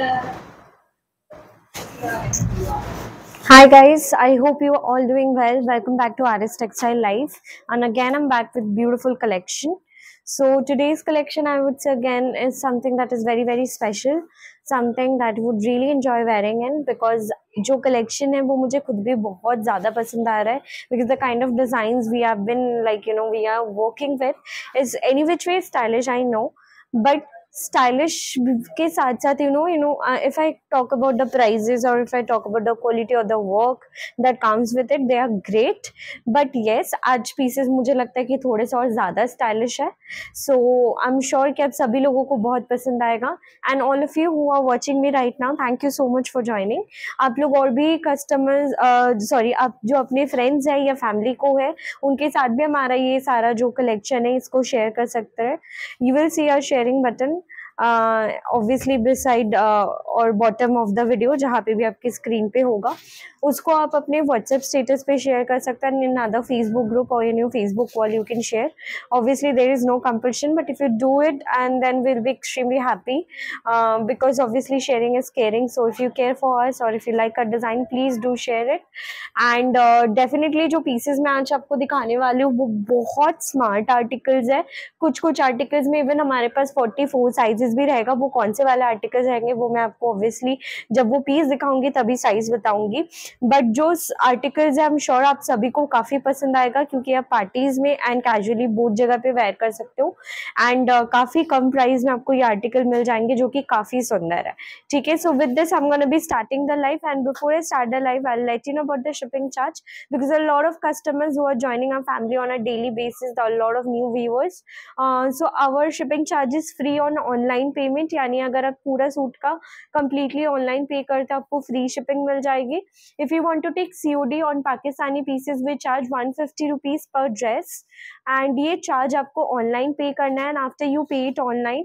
Hi guys, I hope you are all doing well. Welcome back to Aris Textile Life and again I'm back with beautiful collection. So today's collection I would say again is something that is very very special, something that would really enjoy wearing in because जो collection है वो मुझे खुद भी बहुत ज़्यादा पसंद आ रहा है because the kind of designs we have been like you know we are working with is any which way stylish I know but stylish के साथ साथ you know you know if I talk about the prices और if I talk about the quality of the work that comes with it they are great but yes आज pieces मुझे लगता है कि थोड़े से और ज़्यादा स्टाइलिश है सो आई एम श्योर कि आप सभी लोगों को बहुत पसंद आएगा and all of you who are watching me right now thank you so much for joining आप लोग और भी कस्टमर्स सॉरी uh, आप जो अपने फ्रेंड्स हैं या फैमिली को है उनके साथ भी हमारा ये सारा जो कलेक्शन है इसको शेयर कर सकते हैं you will see our sharing button obviously this side और बॉटम ऑफ द वीडियो जहाँ पे भी आपकी स्क्रीन पे होगा उसको आप अपने व्हाट्सएप स्टेटस पे शेयर कर सकते हैं इन अदर फेसबुक ग्रुप और in you Facebook wall you can share obviously there is no competition but if you do it and then will be extremely happy because obviously sharing is caring so if you care for us और if you like a design please do share it and definitely जो pieces मैं आज आपको दिखाने वाली हूँ वो बहुत स्मार्ट आर्टिकल्स है कुछ कुछ आर्टिकल्स में इवन हमारे पास फोर्टी फोर साइज साइज भी रहेगा वो कौन से वाले आर्टिकल्स रहेंगे वो मैं आपको ऑब्वियसली जब वो पीस दिखाऊंगी तभी साइज बताऊंगी बट जो आर्टिकल्स है आई एम श्योर आप सभी को काफ़ी पसंद आएगा क्योंकि आप पार्टीज में एंड कैजुअली बहुत जगह पे वेयर कर सकते हो एंड uh, काफ़ी कम प्राइस में आपको ये आर्टिकल मिल जाएंगे जो कि काफ़ी सुंदर है ठीक है so with this I am be starting the life and before I start the life I let you know about the shipping charge because a lot of customers who are joining our family on a daily basis, there of new viewers so our shipping charge so our shipping charge online payment यानी अगर आप पूरा suit का completely online पे करते हैं आपको free shipping मिल जाएगी if you want to take C O D on Pakistani pieces we charge one fifty rupees per dress and ये चार्ज आपको ऑनलाइन पे करना है and after you pay it online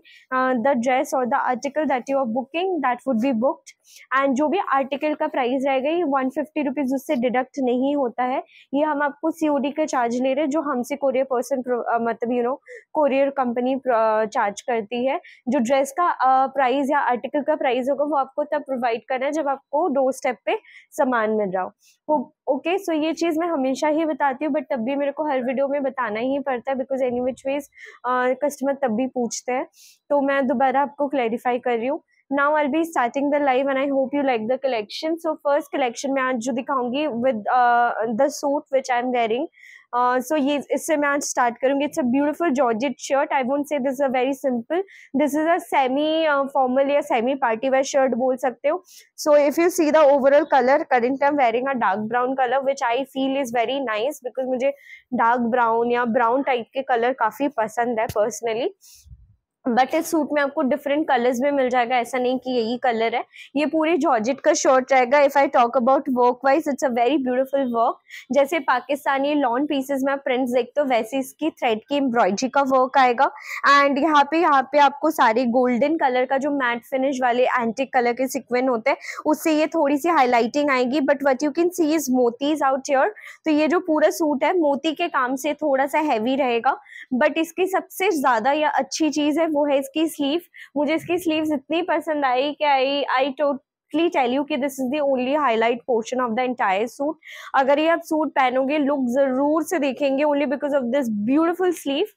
the dress और the article that you are booking that would be booked and जो भी article का price रहेगा ये वन फिफ्टी रुपीज़ उससे डिडक्ट नहीं होता है ये हम आपको सी ओ डी का चार्ज ले रहे हैं जो हमसे कोरियर पर्सन मतलब you know courier company charge करती है जो ड्रेस का प्राइस uh, या आर्टिकल का प्राइस होगा वो आपको तब प्रोवाइड करना है जब आपको डोर स्टेप पे सामान मिल रहा हो ओके सो ये चीज़ मैं हमेशा ही बताती हूँ बट तब भी मेरे को हर वीडियो में बताना ही पड़ता है because any which ways customer तब भी पूछते हैं तो मैं दोबारा आपको क्लैरिफाई कर रही हूँ now I be starting the live and I hope you like the collection so first collection में आज जो दिखाऊंगी with the suit which I am wearing so ये इससे मैं आज स्टार्ट करूंगी it's a beautiful georgette shirt I would say this a very simple this is a semi formal या सेमी पार्टी वेयर शर्ट बोल सकते हो so if you see the overall colour current I am wearing a dark brown colour which I feel is very nice because मुझे dark brown या brown type के colour काफी पसंद है personally but इस सूट में आपको डिफरेंट कलर्स में मिल जाएगा ऐसा नहीं कि यही कलर है ये पूरी जॉर्जेट का शर्ट रहेगा if I talk about work wise it's a very beautiful work जैसे पाकिस्तानी लॉन्ग पीसेस में आप प्रिंट्स देखते हो वैसे इसकी थ्रेड की एम्ब्रॉयडरी का वर्क आएगा एंड यहाँ पे यहाँ पे आपको सारे गोल्डन कलर का जो मैट फिनिश वाले एंटिक कलर के सिक्वेंट होते हैं उससे ये थोड़ी सी हाईलाइटिंग आएगी but what you can see is मोती इज आउट योर तो ये जो पूरा सूट है मोती के काम से थोड़ा सा हैवी रहेगा बट इसकी सबसे ज्यादा या अच्छी चीज है वो है इसकी स्लीव मुझे इसकी स्लीव्स इतनी पसंद आई कि I I tote strictly tell you कि this is the only highlight portion of the entire suit अगर ये आप सूट पहनोगे लुक जरूर से देखेंगे only because of this beautiful sleeve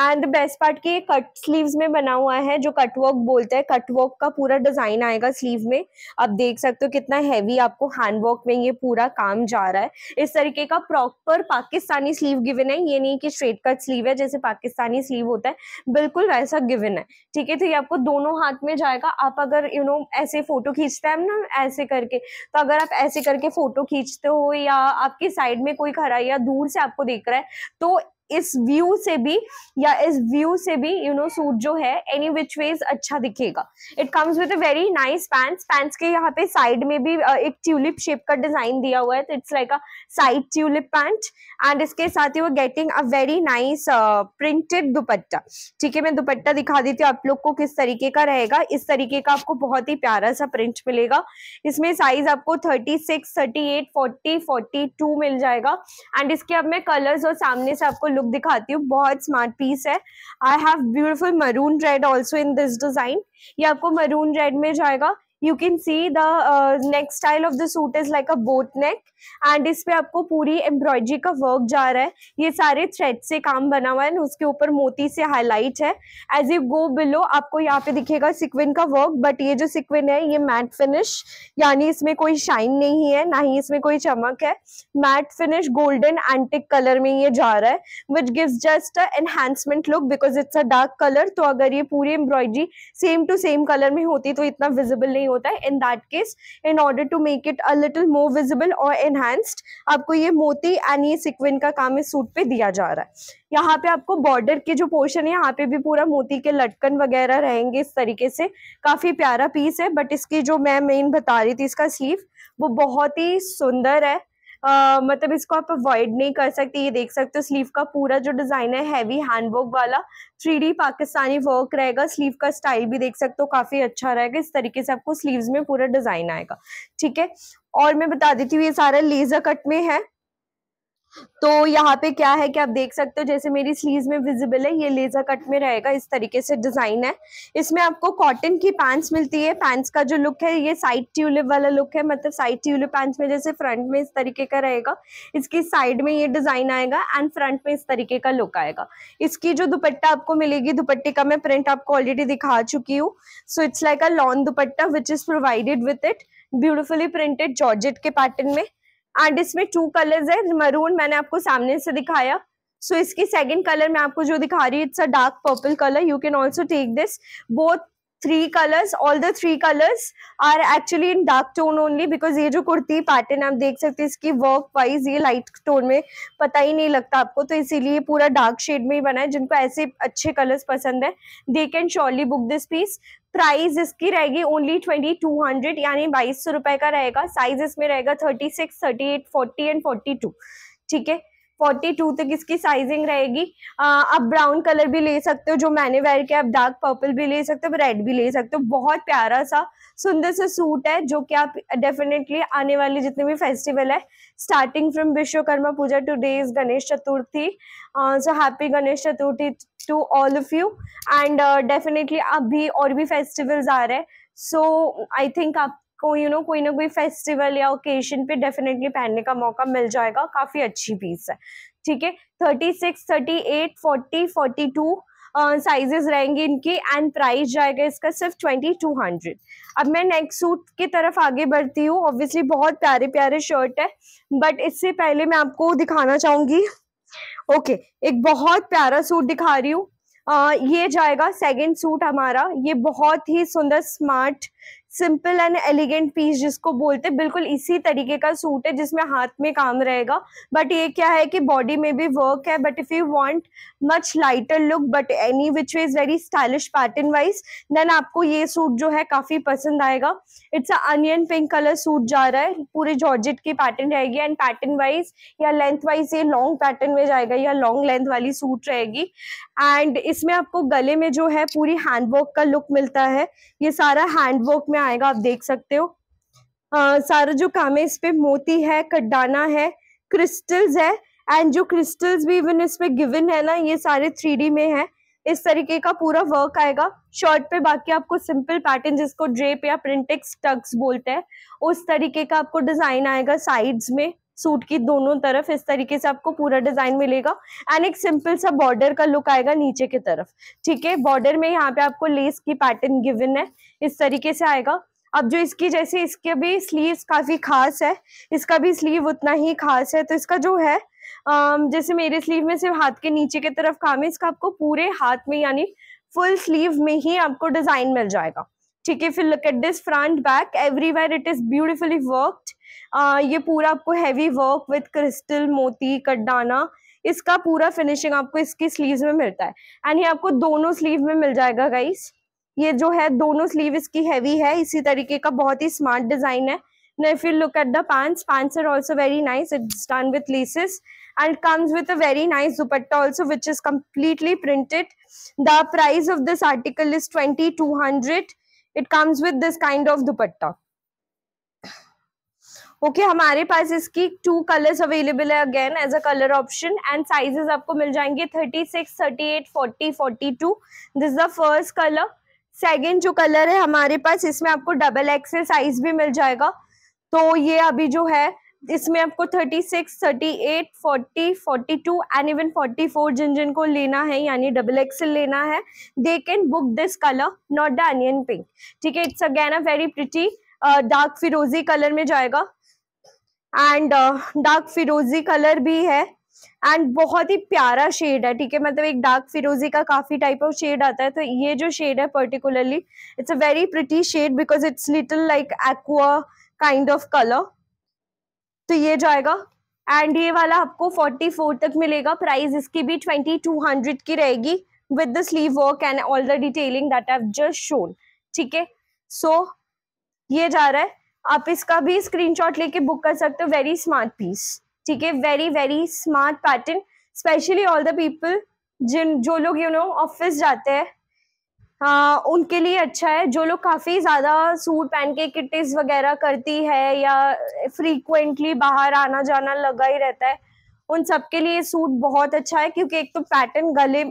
and the best part कि कट स्लीव में बना हुआ है जो कटवर्क बोलते हैं कटवर्क का पूरा डिजाइन आएगा स्लीव में आप देख सकते हो कितना हैवी आपको हैंडवर्क में ये पूरा काम जा रहा है इस तरीके का प्रॉपर पाकिस्तानी स्लीव गिवन है ये नहीं कि स्ट्रेट कट स्लीव है जैसे पाकिस्तानी स्लीव होता है बिल्कुल वैसा गिवन है ठीक है तो ये आपको दोनों हाथ में जाएगा आप अगर यू you नो know, ऐसे फोटो खींचते हैं ना ऐसे करके तो अगर आप ऐसे करके फोटो खींचते हो या आपकी साइड में कोई खड़ा या दूर से आपको देख रहा है तो इस व्यू से भी या इस व्यू से भी यू नो सूट जो है एनी विच वेज अच्छा दिखेगा it comes with a very nice pants pants के यहाँ पे साइड में भी एक ट्यूलिप शेप का डिजाइन दिया हुआ है it's like a side tulip pant and इसके साथ ही वो getting a very nice printed dupatta ठीक है मैं दुपट्टा दिखा देती हूँ आप लोग को किस तरीके का रहेगा इस तरीके का आपको बहुत ही प्यारा सा प्रिंट मिलेगा इसमें साइज आपको thirty six thirty eight forty forty two मिल जाएगा एंड इसके अब मैं कलर्स और सामने से आपको लुक लुक दिखाती हूँ बहुत स्मार्ट पीस है I have beautiful maroon red also in this design ये आपको मरून रेड में जाएगा you can see the neck style of the suit is like a boat neck and इस पे आपको पूरी एम्ब्रॉयडरी का वर्क जा रहा है ये सारे थ्रेड से काम बना हुआ है उसके ऊपर मोती से हाईलाइट है एज यू गो बिलो आपको यहाँ पे दिखेगा सिक्विन का वर्क बट ये जो सिक्विन है ये मैट फिनिश यानी इसमें कोई शाइन नहीं है ना ही इसमें कोई चमक है matt finish golden antique colour में ये जा रहा है which gives just enhancement look because it's a dark colour तो अगर ये पूरी embroidery same to same colour में होती तो इतना विजिबल नहीं होता है in that case in order to make it a little more visible और एनहेंस्ड आपको ये मोती एंड ये सिक्वेंट का काम इस सूट पे दिया जा रहा है यहाँ पे आपको बॉर्डर के जो पोर्शन है यहाँ पे भी पूरा मोती के लटकन वगैरह रहेंगे इस तरीके से काफी प्यारा पीस है बट इसकी जो मैं मेन बता रही थी इसका स्लीव वो बहुत ही सुंदर है मतलब इसको आप अवॉइड नहीं कर सकते ये देख सकते हो स्लीव का पूरा जो डिज़ाइन है हैवी हैंडवर्क वाला थ्री पाकिस्तानी वर्क रहेगा स्लीव का स्टाइल भी देख सकते हो काफ़ी अच्छा रहेगा इस तरीके से आपको स्लीव्स में पूरा डिज़ाइन आएगा ठीक है और मैं बता देती हूँ ये सारा लेज़र कट में है तो यहाँ पे क्या है कि आप देख सकते हो जैसे मेरी स्लीव में विजिबल है ये लेजर कट में रहेगा इस तरीके से डिजाइन है इसमें आपको कॉटन की पैंट्स मिलती है पैंट्स का जो लुक है ये साइड ट्यूलिप वाला लुक है मतलब साइड ट्यूलिप पैंट्स में जैसे फ्रंट में इस तरीके का रहेगा इसकी साइड में ये डिजाइन आएगा एंड फ्रंट में इस तरीके का लुक आएगा इसकी जो दुपट्टा आपको मिलेगी दुपट्टे का मैं प्रिंट आपको ऑलरेडी दिखा चुकी हूँ so it's like a long dupatta which is provided with it beautifully printed georgette के पैटर्न में एंड इसमें टू कलर्स है मरून मैंने आपको सामने से दिखाया सो so, इसकी सेकंड कलर मैं आपको जो दिखा रही हूँ it's a dark purple colour you can also take this both three colours all the three colours are actually in dark tone only because ये जो कुर्ती पैटर्न आप देख सकते हैं इसकी वर्क वाइज ये लाइट टोन में पता ही नहीं लगता आपको तो इसीलिए पूरा डार्क शेड में ही बना है जिनको ऐसे अच्छे कलर्स पसंद है they can surely book this piece price इसकी रहेगी ओनली ट्वेंटी टू हंड्रेड यानी बाईस सौ रुपए का रहेगा साइज इसमें रहेगा thirty six thirty eight forty and forty two ठीक है फोर्टी टू तक इसकी साइजिंग रहेगी आप ब्राउन कलर भी ले सकते हो जो मैंने वेयर किया आप डार्क पर्पल भी ले सकते हो रेड भी ले सकते हो बहुत प्यारा सा सुंदर सा सूट है जो कि आप डेफिनेटली आने वाले जितने भी फेस्टिवल है starting from Vishwakarma Puja to days Ganesh Chaturthi so happy Ganesh Chaturthi to all of you and definitely अब भी और भी फेस्टिवल्स आ रहे हैं सो आई थिंक आप आपको यू you नो know, कोई ना कोई फेस्टिवल या ओकेजन पे डेफिनेटली पहनने का मौका मिल जाएगा काफ़ी अच्छी पीस है ठीक है thirty six thirty eight forty forty two sizes रहेंगे इनके एंड प्राइस जाएगा इसका सिर्फ ट्वेंटी टू हंड्रेड अब मैं नेक्स्ट सूट की तरफ आगे बढ़ती हूँ ऑब्वियसली बहुत प्यारे प्यारे शर्ट है बट इससे पहले मैं आपको दिखाना चाहूंगी ओके okay, एक बहुत प्यारा सूट दिखा रही हूँ ये जाएगा सेकेंड सूट हमारा ये बहुत ही सुंदर smart simple and elegant piece जिसको बोलते हैं बिल्कुल इसी तरीके का सूट है जिसमें हाथ में काम रहेगा बट ये क्या है कि बॉडी में भी वर्क है but if you want much lighter look but any which is very stylish pattern wise then आपको ये सूट जो है काफी पसंद आएगा it's a onion pink colour suit जा रहा है पूरे जॉर्जेट की पैटर्न रहेगी एंड पैटर्न वाइज या लेंथ वाइज ये लॉन्ग पैटर्न में जाएगा या लॉन्ग लेंथ वाली सूट रहेगी एंड इसमें आपको गले में जो है पूरी हैंडवर्क का लुक मिलता है ये सारा हैंडवर्क में आएगा आप देख सकते हो आ, सारा जो काम है इस पे मोती है कड्डाना है क्रिस्टल्स है एंड जो क्रिस्टल्स भी इवन इस पे गिवन है ना ये सारे थ्री में है इस तरीके का पूरा वर्क आएगा शर्ट पे बाकी आपको सिंपल पैटर्न जिसको ड्रेप या प्रिंटेक्स टक्स बोलते हैं उस तरीके का आपको डिजाइन आएगा साइड्स में सूट की दोनों तरफ इस तरीके से आपको पूरा डिजाइन मिलेगा एंड एक सिंपल सा बॉर्डर का लुक आएगा नीचे की तरफ ठीक है बॉर्डर में यहाँ पे आपको लेस की पैटर्न गिवन है इस तरीके से आएगा अब जो इसकी जैसे इसके भी स्लीव काफी खास है इसका भी स्लीव उतना ही खास है तो इसका जो है जैसे मेरे स्लीव में सिर्फ हाथ के नीचे की तरफ काम है इसका आपको पूरे हाथ में यानी फुल स्लीव में ही आपको डिजाइन मिल जाएगा ठीक है फिर look at this front back everywhere it is beautifully worked ये पूरा आपको हैवी वर्क विथ क्रिस्टल मोती कडाना इसका पूरा फिनिशिंग आपको इसकी स्लीव में मिलता है एंड ये आपको दोनों स्लीव में मिल जाएगा गाइस ये जो है दोनों स्लीव इसकी हैवी है इसी तरीके का बहुत ही स्मार्ट डिजाइन है नई फिर look at the pants pants are also very nice it done with laces and comes with a very nice dupatta also which is completely printed the price of this article is twenty two hundred it comes with this kind of dupatta okay okay, हमारे पास इसकी two colours available है again as a colour option and sizes आपको मिल जाएंगे thirty six thirty eight forty forty to this the first colour second जो colour है हमारे पास इसमें आपको डबल एक्सेल साइज भी मिल जाएगा तो ये अभी जो है इसमें आपको 36, 38, 40, 42 एंड इवन 44 जिन जिन को लेना है यानी डबल एक्सल लेना है they can book this colour not the onion pink ठीक है it's again a very pretty dark फिरोजी कलर में जाएगा एंड डार्क फिरोजी कलर भी है एंड बहुत ही प्यारा शेड है ठीक है मतलब एक डार्क फिरोजी का काफी टाइप ऑफ शेड आता है तो ये जो शेड है particularly it's a very pretty shade because it's little like aqua kind of colour तो ये जाएगा एंड ये वाला आपको 44 तक मिलेगा प्राइस इसकी भी 2200 की रहेगी with the sleeve work and all the detailing that I just shown ठीक है सो ये जा रहा है आप इसका भी स्क्रीनशॉट लेके बुक कर सकते हो वेरी स्मार्ट पीस ठीक है very very smart pattern specially all the people जिन जो लोग यू नो ऑफिस जाते हैं आ, उनके लिए अच्छा है जो लोग काफ़ी ज़्यादा सूट पहन के किटिस वगैरह करती है या फ्रीक्वेंटली बाहर आना जाना लगा ही रहता है उन सबके लिए सूट बहुत अच्छा है क्योंकि एक तो पैटर्न गले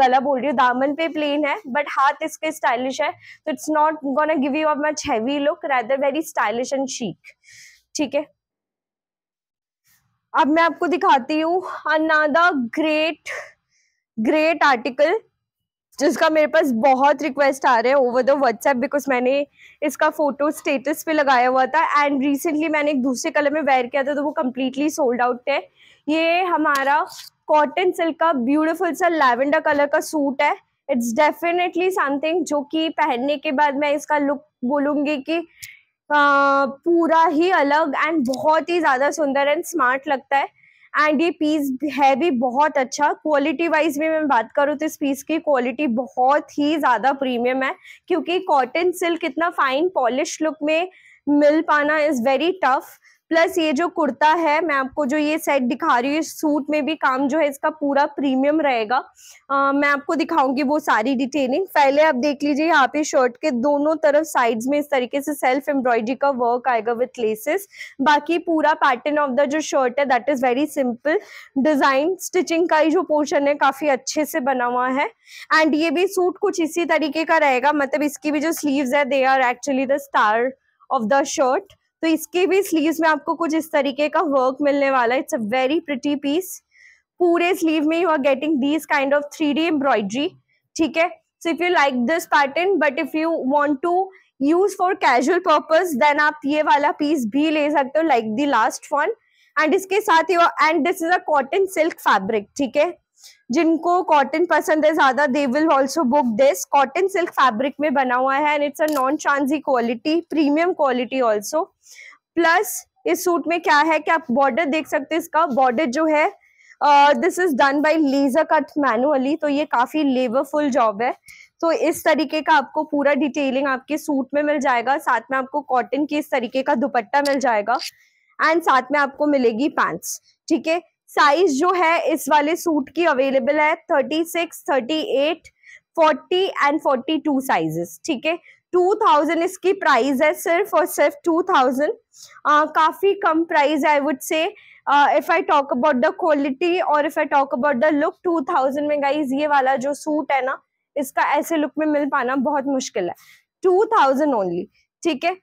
गला बोल रही हूँ दामन पे प्लेन है बट हाथ इसके स्टाइलिश है तो it's not gonna give you a much heavy look rather very stylish and chic ठीक है अब मैं आपको दिखाती हूँ अनादा ग्रेट ग्रेट आर्टिकल जिसका मेरे पास बहुत रिक्वेस्ट आ रहे हैं ओवर द व्हाट्सएप बिकॉज मैंने इसका फोटो स्टेटस पे लगाया हुआ था एंड रिसेंटली मैंने एक दूसरे कलर में वेयर किया था तो वो कम्प्लीटली सोल्ड आउट है ये हमारा कॉटन सिल्क का ब्यूटिफुल सा लैवेंडर कलर का सूट है इट्स डेफिनेटली समथिंग जो कि पहनने के बाद मैं इसका लुक बोलूँगी कि आ, पूरा ही अलग एंड बहुत ही ज़्यादा सुंदर एंड स्मार्ट लगता है एंड ये पीस है भी बहुत अच्छा क्वालिटी वाइज भी मैं बात करूँ तो इस पीस की क्वालिटी बहुत ही ज़्यादा प्रीमियम है क्योंकि कॉटन सिल्क इतना फाइन पॉलिश लुक में मिल पाना इज़ वेरी टफ प्लस ये जो कुर्ता है मैं आपको जो ये सेट दिखा रही हूँ सूट में भी काम जो है इसका पूरा प्रीमियम रहेगा मैं आपको दिखाऊंगी वो सारी डिटेलिंग पहले आप देख लीजिए यहाँ पे शर्ट के दोनों तरफ साइड्स में इस तरीके से सेल्फ एम्ब्रॉयडरी का वर्क आएगा विथ लेसेस बाकी पूरा पैटर्न ऑफ द जो शर्ट है that is very simple design stitching का ही जो पोर्शन है काफी अच्छे से बना हुआ है एंड ये भी सूट कुछ इसी तरीके का रहेगा मतलब इसकी भी जो स्लीव है they are actually the star of the shirt तो इसके भी स्लीव में आपको कुछ इस तरीके का वर्क मिलने वाला है it's a very pretty piece पूरे स्लीव में you are getting these kind of three D embroidery ठीक है so if you like this pattern but if you want to use for casual purpose then आप ये वाला piece भी ले सकते हो like the last one and इसके साथ and this is a cotton silk fabric ठीक है जिनको कॉटन पसंद है ज्यादा they will also book this cotton silk fabric में बना हुआ है एंड इट्स अ नॉन ट्रांजी quality premium quality also plus इस सूट में क्या है कि आप बॉर्डर देख सकते हैं इसका बॉर्डर जो है this is done by laser cut manually तो ये काफी लेबरफुल जॉब है तो इस तरीके का आपको पूरा डिटेलिंग आपके सूट में मिल जाएगा साथ में आपको कॉटन की इस तरीके का दुपट्टा मिल जाएगा एंड साथ में आपको मिलेगी पैंट्स ठीक है साइज जो है इस वाले सूट की अवेलेबल है thirty six thirty eight forty and forty two sizes ठीक है टू थाउजेंड इसकी प्राइस है सिर्फ और सिर्फ टू थाउजेंड काफ़ी कम price I would say if I talk about the quality और if I talk about the look two thousand में गाइज ये वाला जो सूट है ना इसका ऐसे लुक में मिल पाना बहुत मुश्किल है टू थाउजेंड ओनली ठीक है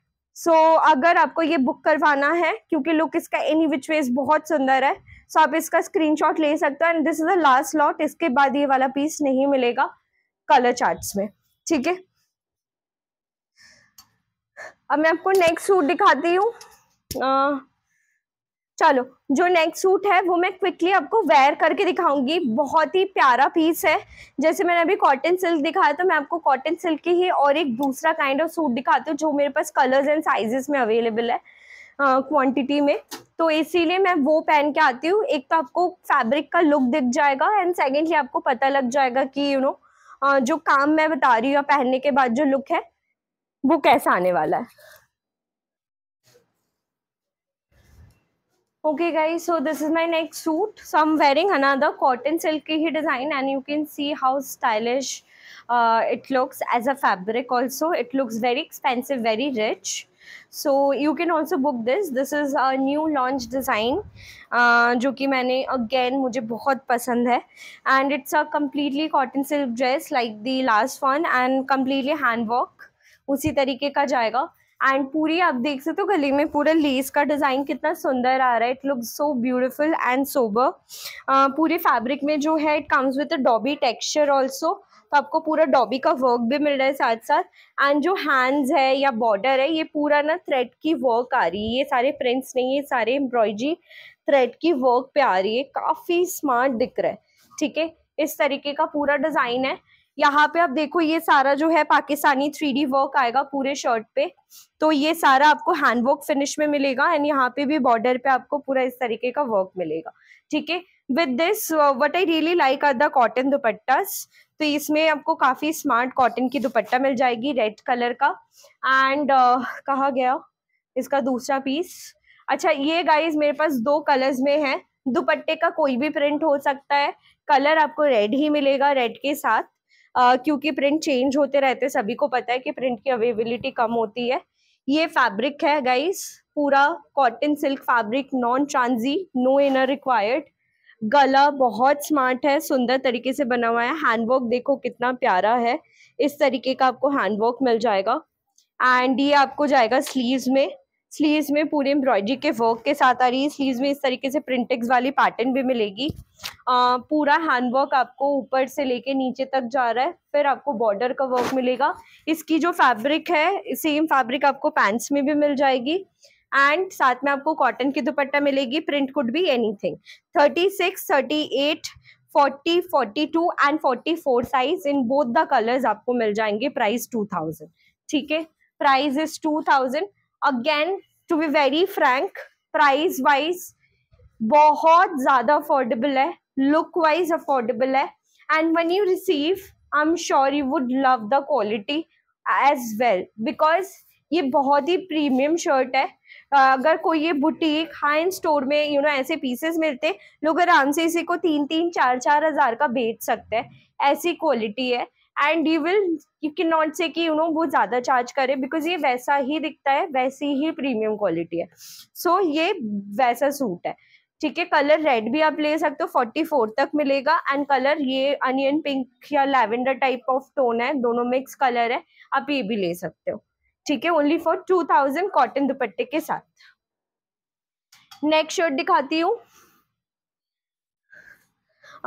सो अगर आपको ये बुक करवाना है क्योंकि लुक इसका एनी विच वेज बहुत सुंदर है सो आप इसका स्क्रीनशॉट ले सकते हो and this is the last lot इसके बाद ये वाला पीस नहीं मिलेगा कलर चार्ट्स में ठीक है अब मैं आपको नेक्स्ट सूट दिखाती हूँ चलो जो नेक्स्ट सूट है वो मैं क्विकली आपको वेयर करके दिखाऊंगी बहुत ही प्यारा पीस है जैसे मैंने अभी कॉटन सिल्क दिखाया तो मैं आपको कॉटन सिल्क की ही और एक दूसरा काइंड ऑफ सूट दिखाती हूँ जो मेरे पास कलर्स एंड साइजेस में अवेलेबल है क्वांटिटी में तो इसीलिए मैं वो पहन के आती हूँ एक तो आपको फैब्रिक का लुक दिख जाएगा एंड सेकेंडली आपको पता लग जाएगा कि यू नो जो काम मैं बता रही हूँ पहनने के बाद जो लुक है वो कैसा आने वाला है okay guy so this is my next suit so am wearing another cotton silk की ही design and you can see how stylish it looks as a fabric also it looks very expensive very rich so you can also book this this is a new launch design जो कि मैंने अगेन मुझे बहुत पसंद है and it's a completely cotton silk dress like the last one and completely hand work उसी तरीके का जाएगा एंड पूरी आप देख सकते हो गली में पूरा लेस का डिज़ाइन कितना सुंदर आ रहा है it look so beautiful and sober पूरे फैब्रिक में जो है it comes with a dobby texture also तो आपको पूरा डॉबी का वर्क भी मिल रहा है साथ साथ एंड जो हैंड्स है या बॉर्डर है ये पूरा ना थ्रेड की वर्क आ रही है ये सारे प्रिंट्स नहीं ये सारे एम्ब्रॉयडरी थ्रेड की वर्क पे आ रही है काफ़ी स्मार्ट दिख रहा है ठीक है इस तरीके का पूरा डिज़ाइन है यहाँ पे आप देखो ये सारा जो है पाकिस्तानी थ्री वर्क आएगा पूरे शर्ट पे तो ये सारा आपको हैंड वर्क फिनिश में मिलेगा एंड यहाँ पे भी बॉर्डर पे आपको पूरा इस तरीके का वर्क मिलेगा ठीक है with this what I really like are the cotton dupattas तो इसमें आपको काफ़ी स्मार्ट कॉटन की दुपट्टा मिल जाएगी रेड कलर का एंड uh, कहा गया इसका दूसरा पीस अच्छा ये गाइज मेरे पास दो कलर्स में है दुपट्टे का कोई भी प्रिंट हो सकता है कलर आपको रेड ही मिलेगा रेड के साथ आ, uh, क्योंकि प्रिंट चेंज होते रहते सभी को पता है कि प्रिंट की अवेलेबिलिटी कम होती है ये फैब्रिक है गाइज पूरा कॉटन सिल्क फैब्रिक नॉन ट्रांजी नो इनर रिक्वायर्ड गला बहुत स्मार्ट है सुंदर तरीके से बना हुआ है हैंडवर्क देखो कितना प्यारा है इस तरीके का आपको हैंडवर्क मिल जाएगा एंड ये आपको जाएगा स्लीव्स में स्लीव्स में पूरे एम्ब्रॉयडरी के वर्क के साथ आ रही है स्लीव्स में इस तरीके से प्रिंटिक्स वाली पैटर्न भी मिलेगी आ, पूरा हैंडवर्क आपको ऊपर से लेके नीचे तक जा रहा है फिर आपको बॉर्डर का वर्क मिलेगा इसकी जो फैब्रिक है सेम फैब्रिक आपको पैंट्स में भी मिल जाएगी एंड साथ में आपको कॉटन की दुपट्टा मिलेगी print could any anything thirty six thirty eight forty forty two and forty four size in both the colours आपको मिल जाएंगे प्राइस थाउजेंड ठीक है price is thousand again to be very frank price wise बहुत ज़्यादा affordable है look wise affordable है and one you receive I am sure you would love the quality as well because ये बहुत ही premium shirt है अगर कोई ये बुटीक हाई एंड स्टोर में यू you नो know, ऐसे पीसेस मिलते लोग आराम से इसे को तीन तीन चार चार हज़ार का बेच सकते हैं ऐसी क्वालिटी है and you will you can not say कि यू नो वो ज़्यादा चार्ज करे बिकॉज ये वैसा ही दिखता है वैसी ही प्रीमियम क्वालिटी है सो so, ये वैसा सूट है ठीक है कलर रेड भी आप ले सकते हो फोर्टी फोर तक मिलेगा एंड कलर ये अनियन पिंक या लैवेंडर टाइप ऑफ टोन है दोनों मिक्स कलर है आप ये भी ले सकते हो ठीक है only for two thousand cotton दुपट्टे के साथ नेक शर्ट दिखाती हूँ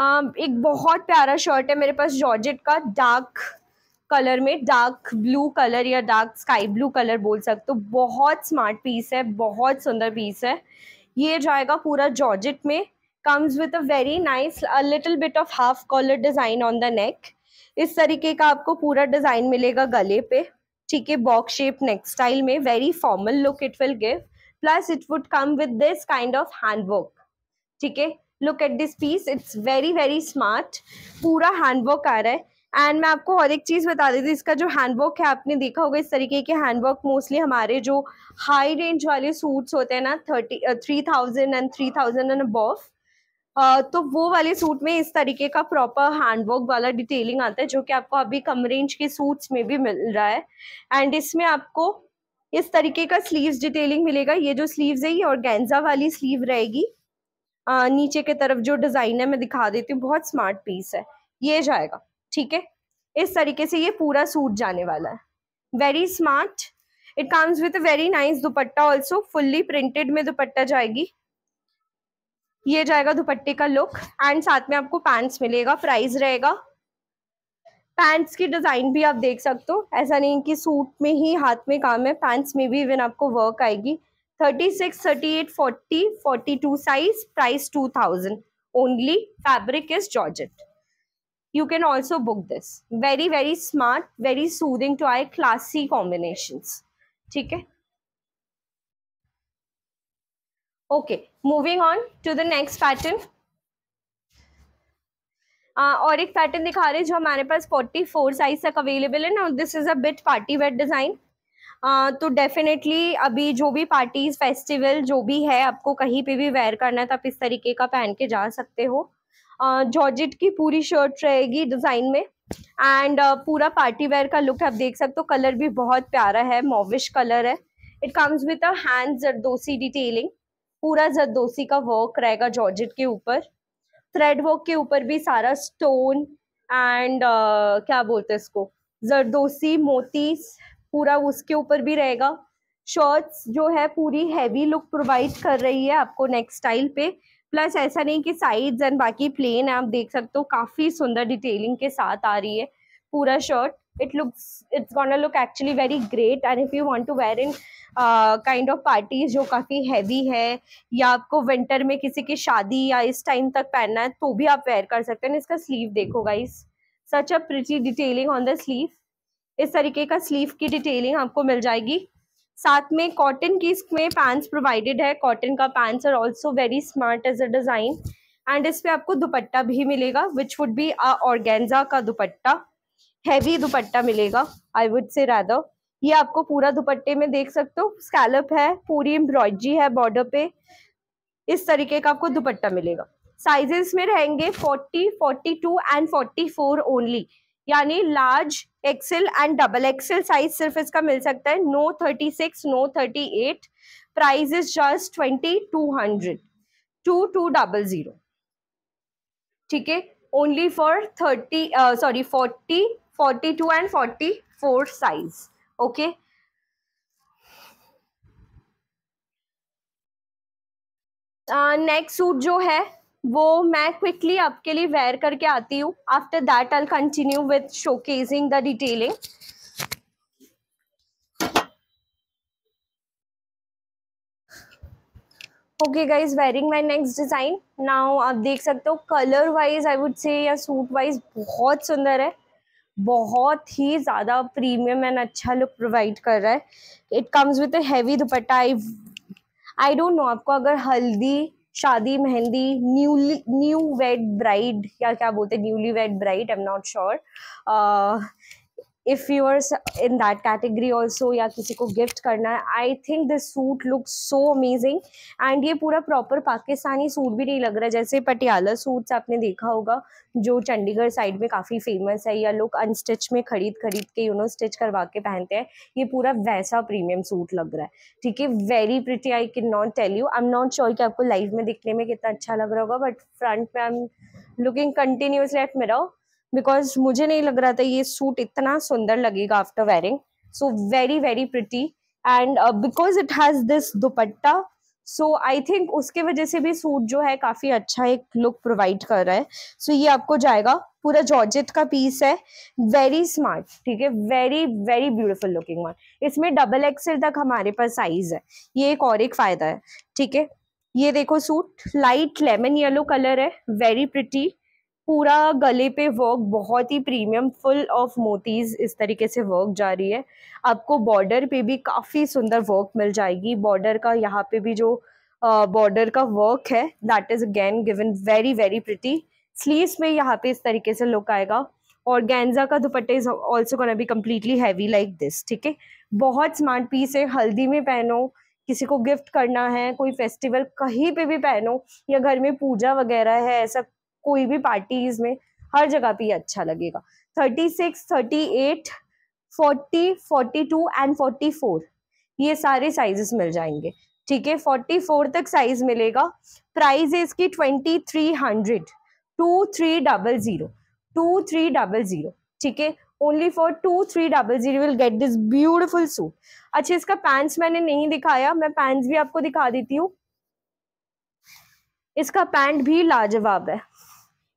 um, एक बहुत प्यारा शर्ट है मेरे पास जॉर्जेट का डार्क कलर में डार्क ब्लू कलर या डार्क स्काई ब्लू कलर बोल सकते हो बहुत स्मार्ट पीस है बहुत सुंदर पीस है ये जाएगा पूरा जॉर्जेट में comes with a very nice little bit of half collar design on the neck इस तरीके का आपको पूरा डिज़ाइन मिलेगा गले पे ठीक है बॉक्स शेप नेक स्टाइल में very formal look it will give plus it would come with this kind of handwork ठीक है look at this piece it's very very smart पूरा हैंडवर्क आ रहा है एंड मैं आपको और एक चीज़ बता देती इसका जो हैंडवर्क है आपने देखा होगा इस तरीके के हैंडवर्क मोस्टली हमारे जो हाई रेंज वाले सूट्स होते हैं ना thirty three thousand and three thousand and above तो वो वाले सूट में इस तरीके का प्रॉपर हैंडवर्क वाला डिटेलिंग आता है जो कि आपको अभी कम रेंज के सूट्स में भी मिल रहा है एंड इसमें आपको इस तरीके का स्लीव्स डिटेलिंग मिलेगा ये जो स्लीव्स है ये और वाली स्लीव रहेगी नीचे के तरफ जो डिज़ाइन है मैं दिखा देती हूँ बहुत स्मार्ट पीस है ये जाएगा ठीक है इस तरीके से ये पूरा सूट जाने वाला है very smart it comes with very nice dupatta also fully printed में दुपट्टा जाएगी ये जाएगा दुपट्टे का लुक एंड साथ में आपको पैंट्स मिलेगा प्राइस रहेगा पैंट्स की डिज़ाइन भी आप देख सकते हो ऐसा नहीं कि सूट में ही हाथ में काम है पैंट्स में भी इवन आपको वर्क आएगी thirty six thirty eight forty forty two size price two thousand only fabric is georgette you can also book this very very smart very soothing to eye classy combination ठीक है okay moving on to the next pattern Uh, और एक pattern दिखा रहे हैं जो हमारे पास 44 size तक अवेलेबल है ना this is a bit party wear design तो डेफिनेटली अभी जो भी पार्टीज फेस्टिवल जो भी है आपको कहीं पे भी वेयर करना है तो आप इस तरीके का पहन के जा सकते हो जॉर्जिट uh, की पूरी शर्ट रहेगी डिजाइन में एंड uh, पूरा पार्टी वेयर का लुक आप देख सकते हो कलर भी बहुत प्यारा है मोविश कलर है it comes with a hand zardozi detailing पूरा जरदोसी का वर्क रहेगा जॉर्जेट के ऊपर थ्रेड वर्क के ऊपर भी सारा स्टोन एंड uh, क्या बोलते हैं इसको जरदोसी मोती पूरा उसके ऊपर भी रहेगा शर्ट्स जो है पूरी हैवी लुक प्रोवाइड कर रही है आपको नेक्स्ट स्टाइल पे प्लस ऐसा नहीं कि साइड्स एंड बाकी प्लेन है आप देख सकते हो काफ़ी सुंदर डिटेलिंग के साथ आ रही है पूरा shirt it looks it's gone look actually very great and if you want to wear in kind of parties जो काफ़ी हैवी है या आपको विंटर में किसी की शादी या इस टाइम तक पहनना है तो भी आप वेयर कर सकते हैं इसका स्लीव देखो guys such a pretty detailing on the sleeve इस तरीके का स्लीव की डिटेलिंग आपको मिल जाएगी साथ में कॉटन की इसमें पैंट्स प्रोवाइडेड है कॉटन का pants are also very smart as a design and इस पर आपको दुपट्टा भी मिलेगा विच वुड बी ऑर्गेंजा का दुपट्टा हैवी दुपट्टा मिलेगा आई वुड से रैदर ये आपको पूरा दुपट्टे में देख सकते हो स्कैलप है पूरी एम्ब्रॉयडरी है बॉर्डर पे इस तरीके का आपको दुपट्टा मिलेगा साइजेस में रहेंगे 40, 42 एंड 44 ओनली यानी large XL and double XL size सिर्फ इसका मिल सकता है no 36, no 38, price is just twenty two hundred two two double zero ठीक है only for thirty sorry forty forty two and forty four size okay next suit जो है वो मैं क्विकली आपके लिए वेयर करके आती हूँ after that I continue with showcasing the detailing okay guys wearing my next design now आप देख सकते हो कलर वाइज आई वुड से या सूट वाइज बहुत सुंदर है बहुत ही ज़्यादा प्रीमियम एंड अच्छा लुक प्रोवाइड कर रहा है it comes with heavy dupatta I I don't know आपको अगर हल्दी शादी मेहंदी न्यूली न्यू वेड ब्राइड या क्या बोलते हैं newly wed bride I am not sure if you are in that category also या किसी को गिफ्ट करना है I think this suit look so amazing and ये पूरा प्रॉपर पाकिस्तानी सूट भी नहीं लग रहा जैसे पटियाला सूट्स आपने देखा होगा जो चंडीगढ़ साइड में काफ़ी फेमस है या लोग अनस्टिच में खरीद खरीद के यू नो स्टिच करवा के पहनते हैं ये पूरा वैसा प्रीमियम सूट लग रहा है ठीक है very pretty I can not tell you I am not sure कि आपको लाइव में दिखने में कितना अच्छा लग रहा होगा बट फ्रंट में I am looking continuously at मेरा बिकॉज मुझे नहीं लग रहा था ये सूट इतना सुंदर लगेगा after wearing so very very pretty and because it has this dupatta so I think उसके वजह से भी सूट जो है काफी अच्छा एक लुक प्रोवाइड कर रहा है सो so, ये आपको जाएगा पूरा जॉर्जेट का पीस है वेरी स्मार्ट ठीक है very very beautiful looking one इसमें डबल एक्सेल तक हमारे पास साइज है ये एक और एक फायदा है ठीक है ये देखो suit light lemon yellow colour है वेरी प्रिटी पूरा गले पे वर्क बहुत ही प्रीमियम फुल ऑफ मोतीज इस तरीके से वर्क जा रही है आपको बॉर्डर पे भी काफ़ी सुंदर वर्क मिल जाएगी बॉर्डर का यहाँ पे भी जो बॉर्डर का वर्क है that is again given very very pretty sleeves में यहाँ पे इस तरीके से लुक आएगा और गेंजा का दुपट्टे is also gonna be completely heavy like this ठीक है बहुत स्मार्ट पीस है हल्दी में पहनो किसी को गिफ्ट करना है कोई फेस्टिवल कहीं पे भी पहनो या घर में पूजा वगैरह है ऐसा कोई भी पार्टीज में हर जगह पे अच्छा लगेगा thirty six thirty eight forty forty two and forty four ये सारे साइजेस मिल जाएंगे ठीक है फोर्टी फोर तक साइज मिलेगा प्राइस है इसकी twenty three hundred two three double zero two three double zero ठीक है only for two three double zero will get this beautiful suit अच्छा इसका पैंट्स मैंने नहीं दिखाया मैं पैंट्स भी आपको दिखा देती हूँ इसका पैंट भी लाजवाब है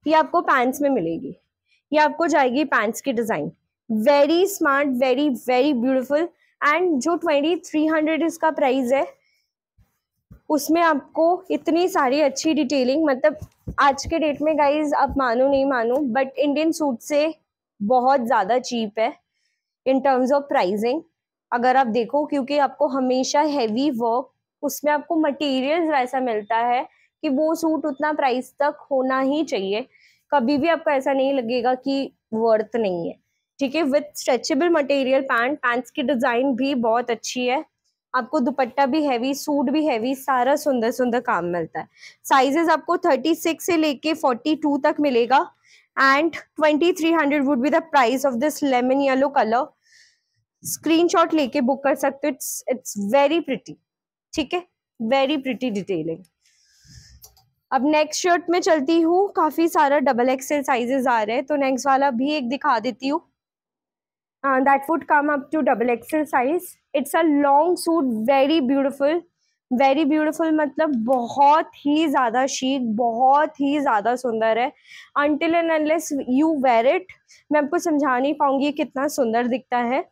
ये आपको पैंट्स में मिलेगी ये आपको जाएगी पैंट्स की design very smart very very beautiful and जो ट्वेंटी थ्री हंड्रेड इसका प्राइस है उसमें आपको इतनी सारी अच्छी डिटेलिंग मतलब आज के डेट में गाइज आप मानो नहीं मानो बट इंडियन सूट से बहुत ज़्यादा चीप है इन टर्म्स ऑफ प्राइजिंग अगर आप देखो क्योंकि आपको हमेशा हैवी वर्क उसमें आपको मटेरियल्स वैसा मिलता है कि वो सूट उतना प्राइस तक होना ही चाहिए कभी भी आपको ऐसा नहीं लगेगा कि वर्थ नहीं है ठीक है with stretchable material pant pants की डिज़ाइन भी बहुत अच्छी है आपको दुपट्टा भी हैवी सूट भी हैवी सारा सुंदर सुंदर काम मिलता है साइजेस आपको 36 से लेके 42 तक मिलेगा and 2300 would be the price of this lemon yellow colour screenshot लेके बुक कर सकते हो इट्स इट्स वेरी प्रिटी ठीक है वेरी प्रिटी डिटेलिंग अब नेक्स्ट शर्ट में चलती हूँ काफ़ी सारा डबल एक्सएल साइजेस आ रहे हैं तो नेक्स्ट वाला भी एक दिखा देती हूँ that would come up to double XL size it's a long suit very beautiful very beautiful मतलब बहुत ही ज़्यादा शीक बहुत ही ज़्यादा सुंदर है until and unless you wear it मैं आपको समझा नहीं पाऊँगी कितना सुंदर दिखता है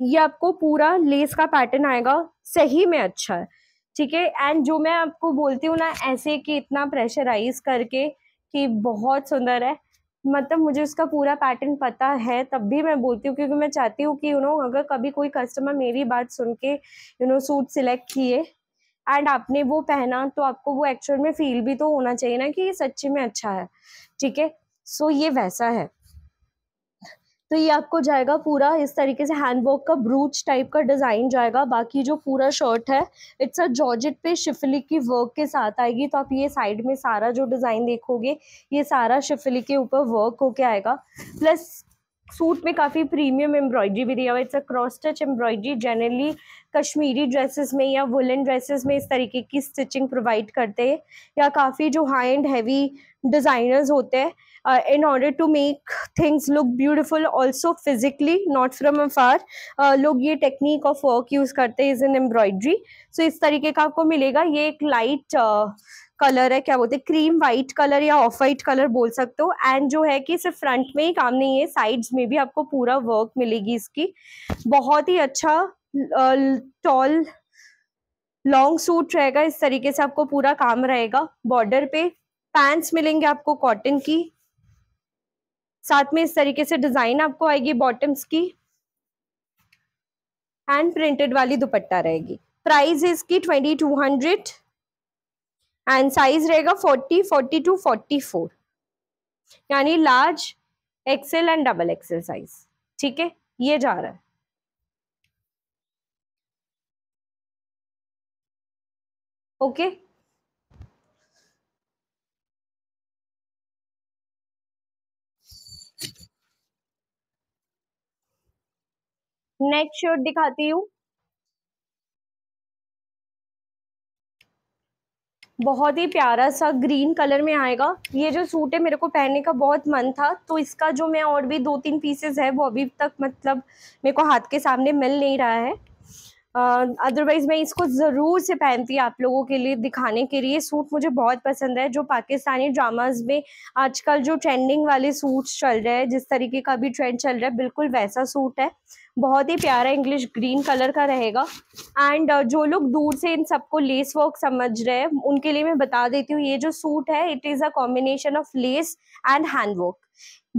ये आपको पूरा लेस का पैटर्न आएगा सही में अच्छा है ठीक है एंड जो मैं आपको बोलती हूँ ना ऐसे कि इतना प्रेशराइज करके कि बहुत सुंदर है मतलब मुझे उसका पूरा पैटर्न पता है तब भी मैं बोलती हूँ क्योंकि मैं चाहती हूँ कि यू नो अगर कभी कोई कस्टमर मेरी बात सुन के यू नो सूट सिलेक्ट किए एंड आपने वो पहना तो आपको वो एक्चुअल में फील भी तो होना चाहिए ना कि ये सच्ची में अच्छा है ठीक है सो ये वैसा है तो ये आपको जाएगा पूरा इस तरीके से हैंडवर्क का ब्रूच टाइप का डिज़ाइन जाएगा बाकी जो पूरा शर्ट है इट्स अ जॉर्जेट पे शिफली की वर्क के साथ आएगी तो आप ये साइड में सारा जो डिज़ाइन देखोगे ये सारा शिफली के ऊपर वर्क होके आएगा प्लस सूट में काफ़ी प्रीमियम एम्ब्रॉयडरी भी दिया हुआ it's a cross touch embroidery generally Kashmiri dresses में या वुलन ड्रेसेस में इस तरीके की स्टिचिंग प्रोवाइड करते हैं या काफ़ी जो हाई एंड हैवी डिज़ाइनर्स होते हैं uh, in order to make things look beautiful also physically not from afar uh, लोग ये technique of work use करते हैं is in embroidery so इस तरीके का आपको मिलेगा ये एक light uh, कलर है क्या बोलते हैं क्रीम वाइट कलर या ऑफ वाइट कलर बोल सकते हो एंड जो है कि सिर्फ फ्रंट में ही काम नहीं है साइड्स में भी आपको पूरा वर्क मिलेगी इसकी बहुत ही अच्छा टॉल लॉन्ग सूट रहेगा इस तरीके से आपको पूरा काम रहेगा बॉर्डर पे पैंट्स मिलेंगे आपको कॉटन की साथ में इस तरीके से डिजाइन आपको आएगी बॉटम्स की एंड प्रिंटेड वाली दुपट्टा रहेगी प्राइस इसकी twenty two hundred and size रहेगा forty forty two forty four यानी large XL and double XL size ठीक है ये जा रहा है ओके okay? नेक्स्ट शर्ट दिखाती हूँ बहुत ही प्यारा सा ग्रीन कलर में आएगा ये जो सूट है मेरे को पहनने का बहुत मन था तो इसका जो मैं और भी दो तीन पीसेस है वो अभी तक मतलब मेरे को हाथ के सामने मिल नहीं रहा है अदरवाइज मैं इसको ज़रूर से पहनती आप लोगों के लिए दिखाने के लिए सूट मुझे बहुत पसंद है जो पाकिस्तानी ड्रामाज में आजकल जो ट्रेंडिंग वाले सूट्स चल रहे हैं जिस तरीके का भी ट्रेंड चल रहा है बिल्कुल वैसा सूट है बहुत ही प्यारा इंग्लिश ग्रीन कलर का रहेगा एंड जो लोग दूर से इन सबको लेस वर्क समझ रहे हैं उनके लिए मैं बता देती हूँ ये जो सूट है it is a combination of lace and hand work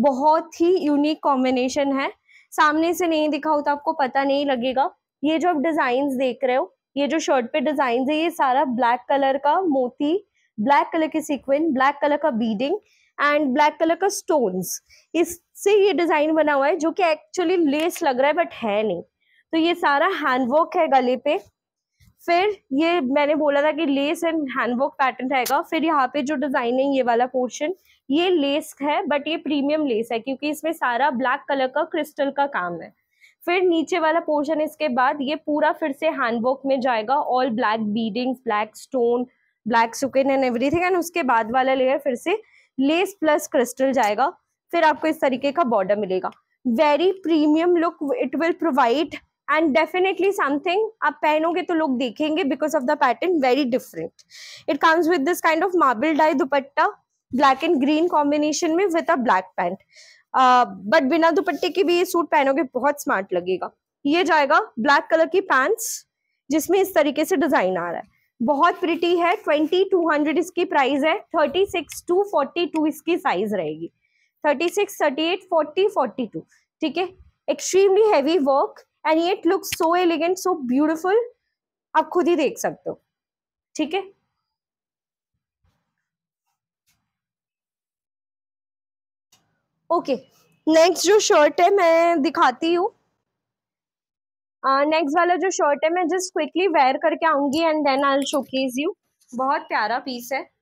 बहुत ही यूनिक कॉम्बिनेशन है सामने से नहीं दिखाऊ तो आपको पता नहीं लगेगा ये जो आप डिजाइन देख रहे हो ये जो शर्ट पे डिजाइन है ये सारा ब्लैक कलर का मोती ब्लैक कलर की सीक्वेंट ब्लैक कलर का बीडिंग एंड ब्लैक कलर का स्टोन्स इससे ये डिजाइन बना हुआ है जो कि एक्चुअली लेस लग रहा है बट है नहीं तो ये सारा हैंडवर्क है गले पे फिर ये मैंने बोला था कि लेस एंड हैंडवर्क पैटर्न रहेगा फिर यहाँ पे जो डिजाइन है ये वाला पोर्शन ये लेस है बट ये प्रीमियम लेस है क्योंकि इसमें सारा ब्लैक कलर का क्रिस्टल का काम है फिर नीचे वाला पोर्शन इसके बाद ये पूरा फिर से हैंडवर्क में जाएगा all black beadings black stone black sequin and everything and उसके बाद वाला लेयर फिर से लेस प्लस क्रिस्टल जाएगा फिर आपको इस तरीके का बॉर्डर मिलेगा very premium look it will provide and definitely something आप पहनोगे तो लोग देखेंगे because of the pattern very different it comes with this kind of marble dye dupatta black and green combination में with a black pant but बिना दुपट्टे के भी ये सूट पहनोगे बहुत स्मार्ट लगेगा ये जाएगा ब्लैक कलर की पैंट्स जिसमें इस तरीके से डिजाइन आ रहा है बहुत प्रिटी है ट्वेंटी टू हंड्रेड इसकी प्राइस है thirty six two forty two इसकी साइज रहेगी thirty six thirty eight forty forty two ठीक है extremely heavy work and it look so elegant so beautiful आप खुद ही देख सकते हो ठीक है ओके नेक्स्ट जो शर्ट है मैं दिखाती हूँ नेक्स्ट uh, वाला जो शर्ट है मैं जस्ट क्विकली वेयर करके आऊंगी and then I showcase you बहुत प्यारा पीस है